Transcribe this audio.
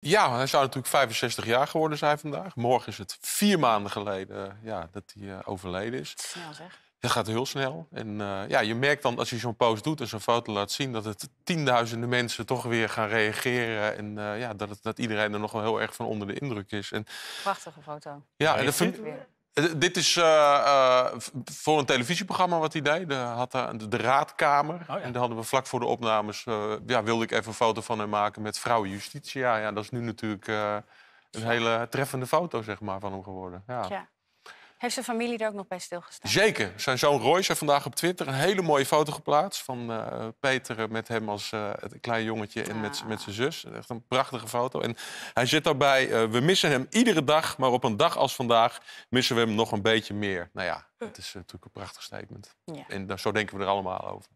Ja, hij zou natuurlijk 65 jaar geworden zijn vandaag. Morgen is het vier maanden geleden eh, ja, dat hij eh, overleden is. Snel zeg. Dat gaat heel snel. En eh, ja, je merkt dan als je zo'n post doet en zo'n foto laat zien... dat het tienduizenden mensen toch weer gaan reageren. En ja, dat, het, dat iedereen er nog wel heel erg van onder de indruk is. En, Prachtige foto. Ja, en dat vind ik... Eh, dit is eh, eh, voor een televisieprogramma wat hij deed. De, de, Raadkamer. Oh, en daar hadden we vlak voor de opnames... ja, wilde ik even een foto van hem maken met vrouwen Justitia. Ja, dat is nu natuurlijk een hele treffende foto zeg maar, van hem geworden. ja. Heeft zijn familie er ook nog bij stilgestaan? Zeker. Zijn zoon Royce heeft vandaag op Twitter een hele mooie foto geplaatst... van eh, Peter met hem als eh, het klein jongetje en met, ah. met zijn zus. Echt een prachtige foto. En hij zit daarbij, eh, we missen hem iedere dag... maar op een dag als vandaag missen we hem nog een beetje meer. Nou ja, dat is natuurlijk een prachtig statement. En daar, zo denken we er allemaal over.